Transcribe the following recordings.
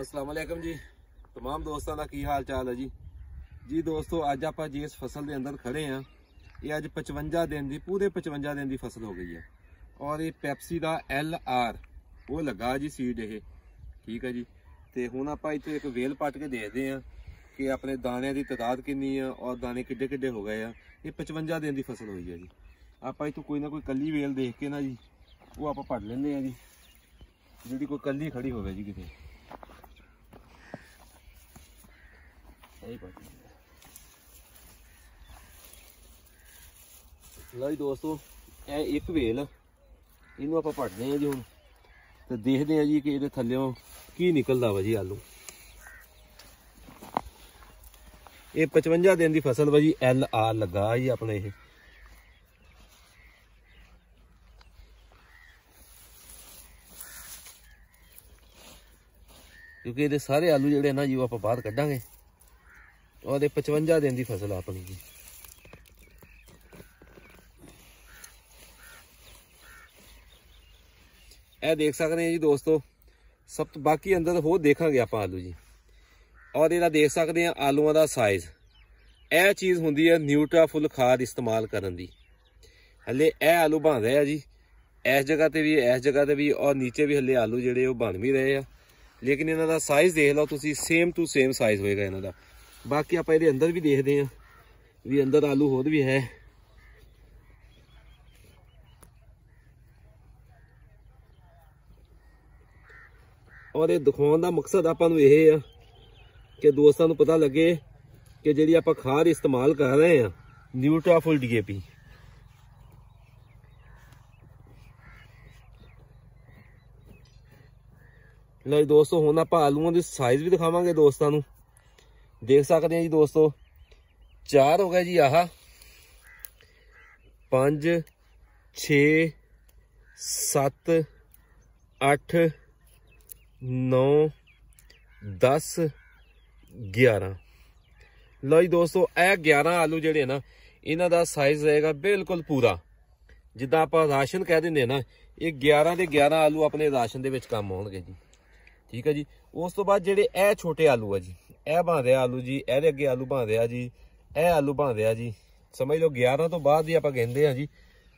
ਅਸਲਾਮ ਅਲੈਕਮ ਜੀ तमाम ਦੋਸਤਾਂ ਦਾ ਕੀ ਹਾਲ ਚਾਲ ਹੈ ਜੀ ਜੀ ਦੋਸਤੋ ਅੱਜ ਆਪਾਂ ਜੀ ਇਸ ਫਸਲ ਦੇ ਅੰਦਰ ਖੜੇ ਆ ਇਹ ਅੱਜ 55 ਦਿਨ ਦੀ ਪੂਰੇ 55 ਦਿਨ ਦੀ ਫਸਲ ਹੋ ਗਈ ਹੈ ਔਰ ਇਹ ਪੈਪਸੀ ਦਾ ਐਲ ਆਰ ਉਹ ਲੱਗਾ ਜੀ ਸੀਡ ਇਹ ਠੀਕ ਹੈ ਜੀ ਤੇ ਹੁਣ ਆਪਾਂ ਇੱਥੇ ਇੱਕ ਵੇਲ ਪੱਟ ਕੇ ਦੇਖਦੇ ਆ ਕਿ ਆਪਣੇ ਦਾਣਿਆਂ ਦੀ ਤਦਾਦ ਕਿੰਨੀ ਆ ਔਰ ਦਾਣੇ ਕਿੱਡੇ ਕਿੱਡੇ ਹੋ ਗਏ ਆ ਇਹ 55 ਦਿਨ ਦੀ ਫਸਲ ਹੋਈ ਹੈ ਜੀ ਆਪਾਂ ਇਥੋਂ ਕੋਈ ਨਾ ਕੋਈ ਕੱਲੀ ਵੇਲ ਦੇਖ ਕੇ ਨਾ ਜੀ ਉਹ ਆਪਾਂ ਪੜ ਲੈਂਦੇ ਆ ਜੀ ਜਿਹੜੀ ਕੋਈ ਕੱਲੀ ਖੜੀ ਹੋਵੇ ਜੀ ਕਿਤੇ ਸਹੀ ਕੋਈ ਲਓ ਦੋਸਤੋ ਇਹ ਇੱਕ ਵੇਲ ਇਹਨੂੰ ਆਪਾਂ ਪੜਦੇ ਆਂ ਜੀ ਹੁਣ ਤੇ ਦੇਖਦੇ ਆਂ ਜੀ ਕਿ ਇਹਦੇ ਥੱਲੇੋਂ ਕੀ ਨਿਕਲਦਾ ਵਾ ਜੀ ਆਲੂ ਇਹ 55 ਦਿਨ ਦੀ ਫਸਲ ਵਾ ਜੀ ਐਲ ਆਰ ਲੱਗਾ ਜੀ ਆਪਣੇ ਇਹ ਕਿਉਂਕਿ ਇਹਦੇ ਸਾਰੇ ਆਲੂ ਜਿਹੜੇ ਨਾ ਜੀ ਆਪਾਂ ਬਾਹਰ ਕੱਢਾਂਗੇ ਉਹਦੇ 55 ਦਿਨ ਦੀ ਫਸਲ ਆਪਣੀ ਜੀ ਇਹ ਦੇਖ ਸਕਦੇ ਆ ਜੀ ਦੋਸਤੋ ਸਭ ਤੋਂ ਬਾਕੀ ਅੰਦਰ ਹੋ ਦੇਖਾਂਗੇ ਆਪਾਂ ਆਲੂ ਜੀ ਔਰ ਇਹਦਾ ਦੇਖ ਸਕਦੇ ਆ ਆਲੂਆਂ ਦਾ ਸਾਈਜ਼ ਇਹ ਚੀਜ਼ ਹੁੰਦੀ ਹੈ ਨਿਊਟਰਾ ਫੁੱਲ ਖਾਦ ਇਸਤੇਮਾਲ ਕਰਨ ਦੀ ਹੱਲੇ ਇਹ ਆਲੂ ਬਣ ਰਹੇ ਆ ਜੀ ਇਸ ਜਗ੍ਹਾ ਤੇ ਵੀ ਇਸ ਜਗ੍ਹਾ ਤੇ ਵੀ ਔਰ ਨੀਚੇ ਵੀ ਹੱਲੇ ਆਲੂ ਜਿਹੜੇ ਉਹ ਬਣ ਵੀ ਰਹੇ ਆ ਲੇਕਿਨ ਇਹਨਾਂ ਦਾ ਸਾਈਜ਼ ਦੇਖ ਲਓ ਤੁਸੀਂ ਸੇਮ ਟੂ ਸੇਮ ਸਾਈਜ਼ ਹੋਏਗਾ ਇਹਨਾਂ ਦਾ ਬਾਕੀ ਆਪਾਂ ਇਹਦੇ ਅੰਦਰ ਵੀ ਦੇਖਦੇ ਆਂ ਵੀ ਅੰਦਰ ਆਲੂ ਹੋਰ ਵੀ ਹੈ ਔਰ ਇਹ ਦਿਖਾਉਣ ਦਾ ਮਕਸਦ ਆਪਾਂ ਨੂੰ ਇਹ ਆ ਕਿ ਦੋਸਤਾਂ ਨੂੰ ਪਤਾ ਲੱਗੇ ਕਿ ਜਿਹੜੀ ਆਪਾਂ ਖਾਦ ਇਸਤੇਮਾਲ ਕਰ ਰਹੇ ਆ ਨਿਊਟਰਾਫੁਲ ਡੀਏਪੀ ਲੈ ਦੋਸਤੋ ਹੁਣ ਆਪਾਂ ਆਲੂਆਂ ਦੀ ਸਾਈਜ਼ ਵੀ ਦਿਖਾਵਾਂਗੇ ਦੋਸਤਾਂ ਨੂੰ ਦੇਖ ਸਕਦੇ ਆ ਜੀ ਦੋਸਤੋ ਚਾਰ ਹੋ ਗਿਆ ਜੀ ਆਹ 5 6 7 8 9 10 11 ਲਓ ਜੀ ਦੋਸਤੋ ਇਹ 11 ਆਲੂ ਜਿਹੜੇ ਨਾ ਇਹਨਾਂ ਦਾ ਸਾਈਜ਼ ਰਹੇਗਾ ਬਿਲਕੁਲ ਪੂਰਾ ਜਿੱਦਾਂ ਆਪਾਂ ਰਾਸ਼ਨ ਕਹਿ ਦਿੰਦੇ ਨਾ ਇਹ 11 ਦੇ 11 ਆਲੂ ਆਪਣੇ ਰਾਸ਼ਨ ਦੇ ਵਿੱਚ ਕੰਮ ਆਉਣਗੇ ਜੀ ਠੀਕ ਹੈ ਜੀ ਉਸ ਤੋਂ ਬਾਅਦ ਜਿਹੜੇ ਇਹ ਛੋਟੇ ਆਲੂ ਆ ਜੀ ਇਹ ਭਾਂਦੇ ਆਲੂ ਜੀ ਇਹਦੇ ਅੱਗੇ ਆਲੂ ਭਾਂਦੇ ਆ ਜੀ ਇਹ ਆਲੂ ਭਾਂਦੇ ਆ ਜੀ ਸਮਝ ਲਓ 11 ਤੋਂ ਬਾਅਦ ਦੀ ਆਪਾਂ ਕਹਿੰਦੇ ਆ ਜੀ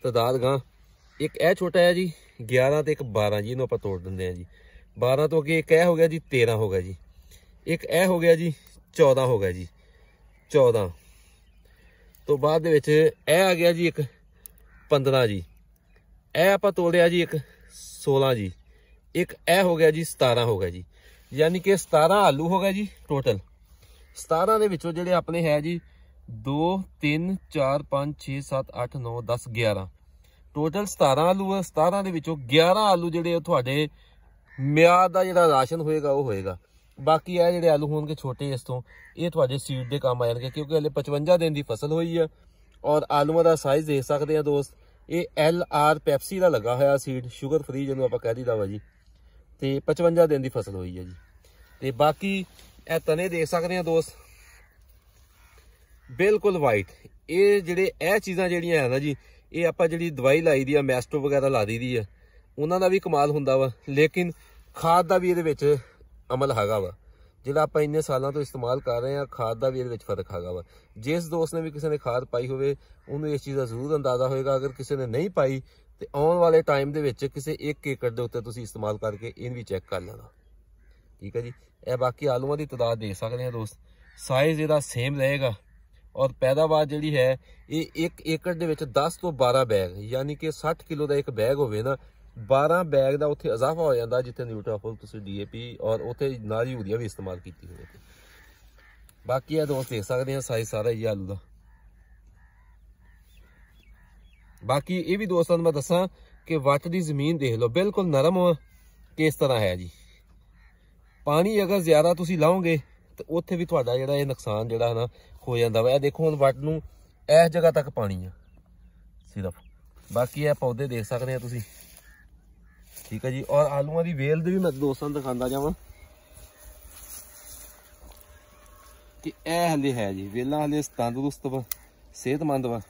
ਤਦਾਦ ਗਾਂ ਇੱਕ ਇਹ ਛੋਟਾ ਹੈ ਜੀ 11 ਤੇ ਇੱਕ 12 ਜੀ ਇਹਨੂੰ ਆਪਾਂ ਤੋੜ ਦਿੰਦੇ ਆ ਜੀ 12 ਤੋਂ ਅੱਗੇ ਇੱਕ ਇਹ ਹੋ ਗਿਆ ਜੀ 13 ਹੋ ਗਿਆ ਜੀ ਇੱਕ ਇਹ ਹੋ ਗਿਆ ਜੀ 14 ਹੋ ਗਿਆ ਜੀ 14 ਤੋਂ ਬਾਅਦ ਦੇ ਵਿੱਚ ਇਹ ਆ ਗਿਆ ਜੀ ਇੱਕ 15 ਜੀ ਇਹ ਆਪਾਂ ਤੋੜਿਆ ਜੀ ਇੱਕ 16 ਜੀ ਇੱਕ ਇਹ ਹੋ ਗਿਆ ਜੀ 17 ਹੋ ਗਿਆ ਜੀ ਯਾਨੀ ਕਿ 17 ਆਲੂ ਹੋ ਗਏ ਜੀ ਟੋਟਲ 17 ਦੇ ਵਿੱਚੋਂ ਜਿਹੜੇ ਆਪਣੇ ਹੈ ਜੀ 2 3 4 5 6 7 8 9 10 11 ਟੋਟਲ 17 ਆਲੂ ਹੈ 17 ਦੇ ਵਿੱਚੋਂ 11 ਆਲੂ ਜਿਹੜੇ ਤੁਹਾਡੇ ਮਿਆਦ ਦਾ ਜਿਹੜਾ ਰਾਸ਼ਨ ਹੋਏਗਾ ਉਹ ਹੋਏਗਾ ਬਾਕੀ ਇਹ ਜਿਹੜੇ ਆਲੂ ਹੋਣਗੇ ਛੋਟੇ ਇਸ ਤੋਂ ਇਹ ਤੁਹਾਡੇ ਸੀਡ ਦੇ ਕੰਮ ਆ ਜਾਣਗੇ ਕਿਉਂਕਿ ਹਲੇ 55 ਦਿਨ ਦੀ ਫਸਲ ਹੋਈ ਆ ਔਰ ਆਲੂਆਂ ਦਾ ਸਾਈਜ਼ ਦੇਖ ਸਕਦੇ ਆ ਦੋਸਤ ਇਹ ਐਲ ਆਰ ਪੈਪਸੀ ਦਾ ਲੱਗਾ ਹੋਇਆ ਸੀਡ 슈ਗਰ ਫ੍ਰੀ ਜਿਹਨੂੰ ਆਪਾਂ ਕਹਿ ਦਈਦਾ ਵਾ ਜੀ ਤੇ 55 ਦਿਨ ਦੀ ਫਸਲ ਹੋਈ ਹੈ ਜੀ ਤੇ ਬਾਕੀ ਇਹ ਤਨੇ ਦੇਖ ਸਕਦੇ ਆ ਦੋਸਤ ਬਿਲਕੁਲ ਵਾਈਟ ਇਹ ਜਿਹੜੇ ਇਹ ਚੀਜ਼ਾਂ ਜਿਹੜੀਆਂ ਆ ਨਾ ਜੀ ਇਹ ਆਪਾਂ ਜਿਹੜੀ ਦਵਾਈ ਲਾਈ ਦੀ ਆ ਮੈਸਟੋ ਵਗੈਰਾ ਲਾ ਦੀ ਦੀ ਆ ਉਹਨਾਂ ਦਾ ਵੀ ਕਮਾਲ ਹੁੰਦਾ ਵਾ ਲੇਕਿਨ ਖਾਦ ਦਾ ਵੀ ਇਹਦੇ ਵਿੱਚ ਅਮਲ ਹੈਗਾ ਵਾ ਜਿਹੜਾ ਆਪਾਂ ਇੰਨੇ ਸਾਲਾਂ ਤੋਂ ਇਸਤੇਮਾਲ ਕਰ ਰਹੇ ਆ ਖਾਦ ਦਾ ਵੀ ਇਹਦੇ ਵਿੱਚ ਫਰਕ ਹੈਗਾ ਵਾ ਜਿਸ ਦੋਸਤ ਨੇ ਵੀ ਕਿਸੇ ਨੇ ਖਾਦ ਪਾਈ ਹੋਵੇ ਉਹਨੂੰ ਇਸ ਚੀਜ਼ ਦਾ ਜ਼ਰੂਰ ਅੰਦਾਜ਼ਾ ਹੋਏਗਾ ਅਗਰ ਕਿਸੇ ਨੇ ਨਹੀਂ ਪਾਈ ਤੇ ਆਉਣ ਵਾਲੇ ਟਾਈਮ ਦੇ ਵਿੱਚ ਕਿਸੇ 1 ਏਕੜ ਦੇ ਉੱਤੇ ਤੁਸੀਂ ਇਸਤੇਮਾਲ ਕਰਕੇ ਇਹਨ ਵੀ ਚੈੱਕ ਕਰ ਲੈਣਾ ਠੀਕ ਹੈ ਜੀ ਇਹ ਬਾਕੀ ਆਲੂਆਂ ਦੀ ਤਦਾਦ ਦੇ ਸਕਦੇ ਹਾਂ ਦੋਸਤ ਸਾਈਜ਼ ਇਹਦਾ ਸੇਮ ਰਹੇਗਾ ਔਰ ਪੈਦਾਵਾਰ ਜਿਹੜੀ ਹੈ ਇਹ 1 ਏਕੜ ਦੇ ਵਿੱਚ 10 ਤੋਂ 12 ਬੈਗ ਯਾਨੀ ਕਿ 60 ਕਿਲੋ ਦਾ ਇੱਕ ਬੈਗ ਹੋਵੇ ਨਾ 12 ਬੈਗ ਦਾ ਉੱਥੇ ਇਜ਼ਾਫਾ ਹੋ ਜਾਂਦਾ ਜਿੱਥੇ ਨਿਊਟਰਾਫੋਲ ਤੁਸੀਂ ਡੀਏਪੀ ਔਰ ਉੱਥੇ ਨਾਰੀ ਯੂਰੀਆ ਵੀ ਇਸਤੇਮਾਲ ਕੀਤੀ ਹੋਵੇ ਬਾਕੀ ਇਹ ਦੋਸਤ ਦੇਖ ਸਕਦੇ ਆ ਸਾਈਜ਼ ਸਾਰਾ ਹੀ ਆਲੂ ਦਾ ਬਾਕੀ ਇਹ ਵੀ ਦੋਸਤਾਂ ਨੂੰ ਮੈਂ ਦੱਸਾਂ ਕਿ ਵੱਟ ਦੀ ਜ਼ਮੀਨ ਦੇਖ ਲਓ ਬਿਲਕੁਲ ਨਰਮ ਕਿਸ ਤਰ੍ਹਾਂ ਹੈ ਜੀ ਪਾਣੀ ਅਗਰ ਜ਼ਿਆਦਾ ਤੁਸੀਂ ਲਾਓਗੇ ਤੇ ਉੱਥੇ ਵੀ ਤੁਹਾਡਾ ਜਿਹੜਾ ਇਹ ਨੁਕਸਾਨ ਜਿਹੜਾ ਹਨਾ ਹੋ ਜਾਂਦਾ ਵਾ ਇਹ ਦੇਖੋ ਹੁਣ ਵੱਟ ਨੂੰ ਇਸ ਜਗ੍ਹਾ ਤੱਕ ਪਾਣੀ ਆ ਸਿਰਫ ਬਾਕੀ ਇਹ ਪੌਦੇ ਦੇਖ ਸਕਦੇ ਆ ਤੁਸੀਂ ਠੀਕ ਹੈ ਜੀ ਔਰ ਆਲੂਆਂ ਦੀ ਵੇਲ ਦੇ ਵੀ ਮੈਂ ਦੋਸਤਾਂ ਨੂੰ ਦਿਖਾਉਂਦਾ ਜਾਵਾਂ ਕਿ ਇਹ ਹਲੇ ਹੈ ਜੀ ਵੇਲਾਂ ਹਲੇ ਤੰਦਰੁਸਤ ਵਾ ਸਿਹਤਮੰਦ ਵਾ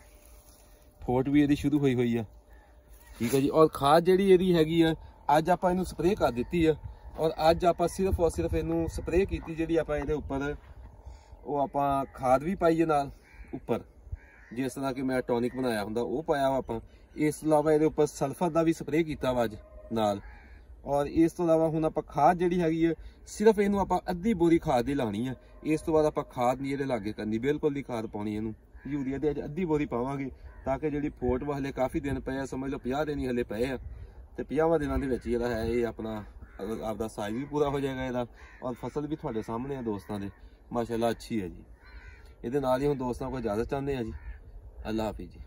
ਖੋਟ ਵੀ ਇਹਦੀ ਸ਼ੁਰੂ ਹੋਈ ਹੋਈ ਆ ਠੀਕ ਹੈ ਜੀ ਔਰ ਖਾਦ ਜਿਹੜੀ ਇਹਦੀ ਹੈਗੀ ਆ ਅੱਜ ਆਪਾਂ ਇਹਨੂੰ ਸਪਰੇਅ ਕਰ ਦਿੱਤੀ ਆ ਔਰ ਅੱਜ ਆਪਾਂ ਸਿਰਫ ਔਰ ਸਿਰਫ ਇਹਨੂੰ ਸਪਰੇਅ ਕੀਤੀ ਜਿਹੜੀ ਆਪਾਂ ਇਹਦੇ ਉੱਪਰ ਉਹ ਆਪਾਂ ਖਾਦ ਵੀ ਪਾਈਏ ਨਾਲ ਉੱਪਰ ਜਿਸ ਤਰ੍ਹਾਂ ਕਿ ਮੈਂ ਟੌਨਿਕ ਬਣਾਇਆ ਹੁੰਦਾ ਉਹ ਪਾਇਆ ਵਾ ਆਪਾਂ ਇਸ ਤੋਂ ਇਲਾਵਾ ਇਹਦੇ ਉੱਪਰ ਸਲਫਰ ਦਾ ਵੀ ਸਪਰੇਅ ਕੀਤਾ ਵਾ ਅੱਜ ਨਾਲ ਔਰ ਇਸ ਤੋਂ ਇਲਾਵਾ ਹੁਣ ਆਪਾਂ ਖਾਦ ਜਿਹੜੀ ਹੈਗੀ ਹੈ ਸਿਰਫ ਇਹਨੂੰ ਆਪਾਂ ਅੱਧੀ ਬੋਰੀ ਖਾਦ ਦੀ ਲਾਣੀ ਹੈ ਇਸ ਤੋਂ ਬਾਅਦ ਆਪਾਂ ਖਾਦ ਨਹੀਂ ਇਹਦੇ ਲਾਗੇ ਕਰਨੀ ਬਿਲਕੁਲ ਨਹੀਂ ਖਾਦ ਪਾਉਣੀ ਇਹਨੂੰ ਯੂਰੀਆ ਦੇ ਅੱਜ ਅੱਧੀ ਬੋਰੀ ਪਾਵਾਂਗੇ ਤਾਂ ਕਿ ਜਿਹੜੀ ਫੋਟ ਹਲੇ ਕਾਫੀ ਦਿਨ ਪਏ ਆ ਸਮਝ ਲਓ 50 ਦਿਨ ਹੀ ਹਲੇ ਪਏ ਆ ਤੇ 50ਵਾਂ ਦਿਨਾਂ ਦੇ ਵਿੱਚ ਜਿਹੜਾ ਹੈ ਇਹ ਆਪਣਾ ਆਪਦਾ ਸਾਈਜ਼ ਵੀ ਪੂਰਾ ਹੋ ਜਾਏਗਾ ਇਹਦਾ ਔਰ ਫਸਲ ਵੀ ਤੁਹਾਡੇ ਸਾਹਮਣੇ ਆ ਦੋਸਤਾਂ ਦੇ ਮਾਸ਼ਾਅੱਲਾ ਅੱਛੀ ਹੈ ਜੀ ਇਹਦੇ ਨਾਲ ਹੀ ਹੁਣ ਦੋਸਤਾਂ ਕੋਲ ਇਜਾਜ਼ਤ ਚਾਹੁੰਦੇ ਆ ਜੀ ਅੱਲਾਹ ਹਾਫਿਜ਼ ਜੀ